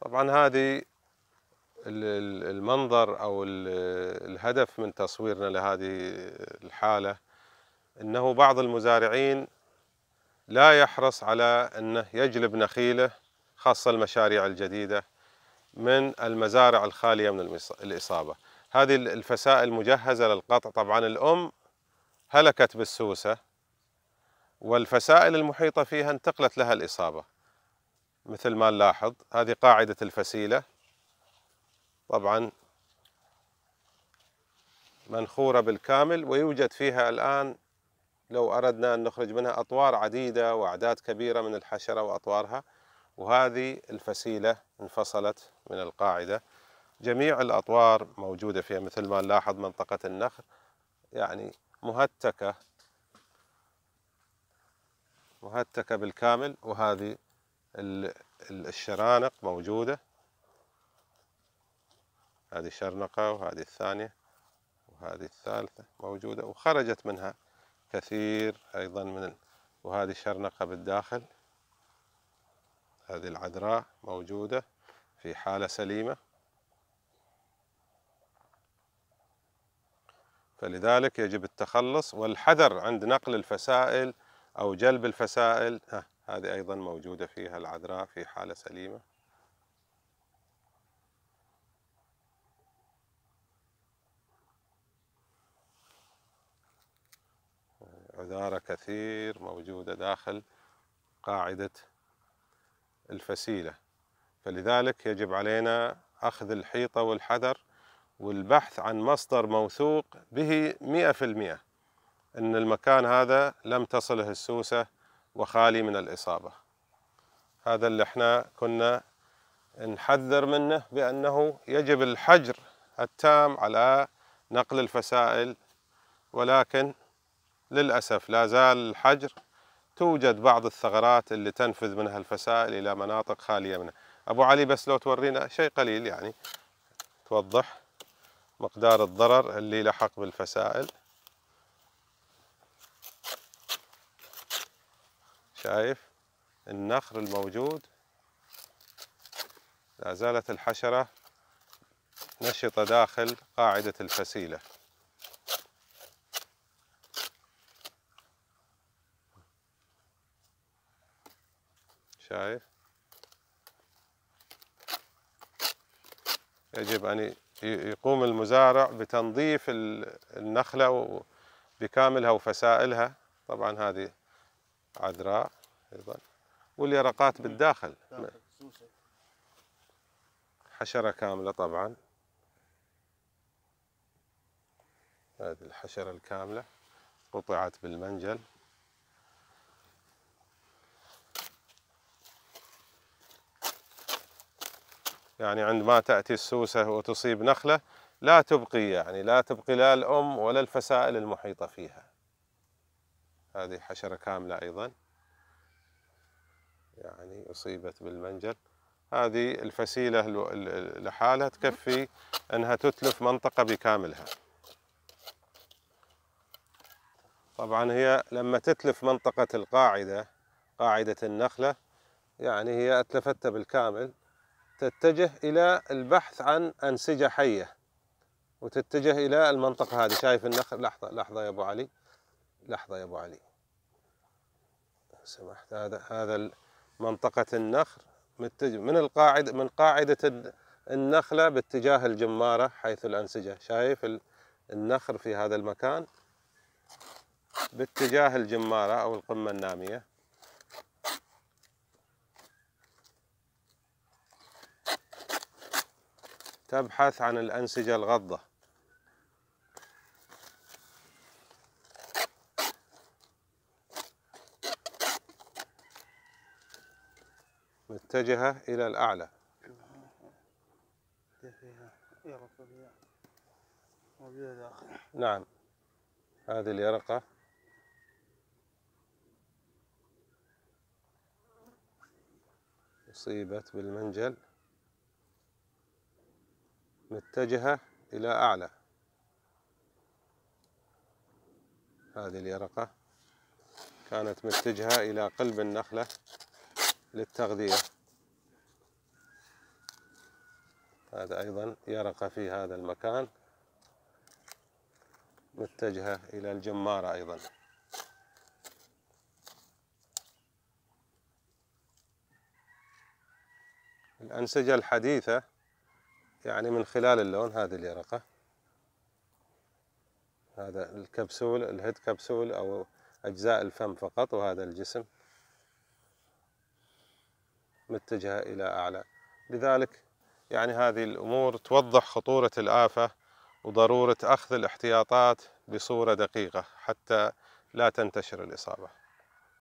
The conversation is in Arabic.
طبعا هذه المنظر او الهدف من تصويرنا لهذه الحاله انه بعض المزارعين لا يحرص على انه يجلب نخيله خاصه المشاريع الجديده من المزارع الخاليه من الاصابه. هذه الفسائل مجهزه للقطع طبعا الام هلكت بالسوسه والفسائل المحيطه فيها انتقلت لها الاصابه. مثل ما نلاحظ هذه قاعدة الفسيلة طبعا منخورة بالكامل ويوجد فيها الآن لو أردنا أن نخرج منها أطوار عديدة وأعداد كبيرة من الحشرة وأطوارها وهذه الفسيلة انفصلت من القاعدة جميع الأطوار موجودة فيها مثل ما نلاحظ منطقة النخل يعني مهتكة مهتكة بالكامل وهذه الشرانق موجودة هذه شرنقة وهذه الثانية وهذه الثالثة موجودة وخرجت منها كثير أيضا من ال... وهذه شرنقة بالداخل هذه العذراء موجودة في حالة سليمة فلذلك يجب التخلص والحذر عند نقل الفسائل أو جلب الفسائل هذه أيضا موجودة فيها العذراء في حالة سليمة عذارة كثير موجودة داخل قاعدة الفسيلة فلذلك يجب علينا أخذ الحيطة والحذر والبحث عن مصدر موثوق به مئة في المئة أن المكان هذا لم تصله السوسة وخالي من الإصابة هذا اللي احنا كنا نحذر منه بأنه يجب الحجر التام على نقل الفسائل ولكن للأسف لا زال الحجر توجد بعض الثغرات اللي تنفذ منها الفسائل إلى مناطق خالية منها أبو علي بس لو تورينا شيء قليل يعني توضح مقدار الضرر اللي لحق بالفسائل شايف النخر الموجود لا زالت الحشرة نشطة داخل قاعدة الفسيلة شايف يجب أن يقوم المزارع بتنظيف النخلة بكاملها وفسائلها طبعا هذه عذراء أيضا واليرقات نعم. بالداخل نعم. حشرة كاملة طبعا هذه الحشرة الكاملة قطعت بالمنجل يعني عندما تأتي السوسة وتصيب نخلة لا تبقي يعني لا تبقي لا الأم ولا الفسائل المحيطة فيها هذه حشرة كاملة أيضا يعني أصيبت بالمنجل هذه الفسيلة لحالها تكفي أنها تتلف منطقة بكاملها طبعا هي لما تتلف منطقة القاعدة قاعدة النخلة يعني هي أتلفتها بالكامل تتجه إلى البحث عن أنسجة حية وتتجه إلى المنطقة هذه شايف النخل لحظة لحظة يا أبو علي لحظة يا أبو علي سمحت هذا هذا منطقة النخل من القاعدة من قاعدة النخلة باتجاه الجمارة حيث الأنسجة شايف النخل في هذا المكان باتجاه الجمارة أو القمة النامية تبحث عن الأنسجة الغضة متجهة إلى الأعلى نعم هذه اليرقة أصيبت بالمنجل متجهة إلى أعلى هذه اليرقة كانت متجهة إلى قلب النخلة للتغذية هذا أيضا يرقة في هذا المكان متجهة إلى الجمارة أيضا الأنسجة الحديثة يعني من خلال اللون هذه اليرقة هذا الكبسول الهيد كبسول أو أجزاء الفم فقط وهذا الجسم متجهة إلى أعلى لذلك يعني هذه الأمور توضح خطورة الآفة وضرورة أخذ الاحتياطات بصورة دقيقة حتى لا تنتشر الإصابة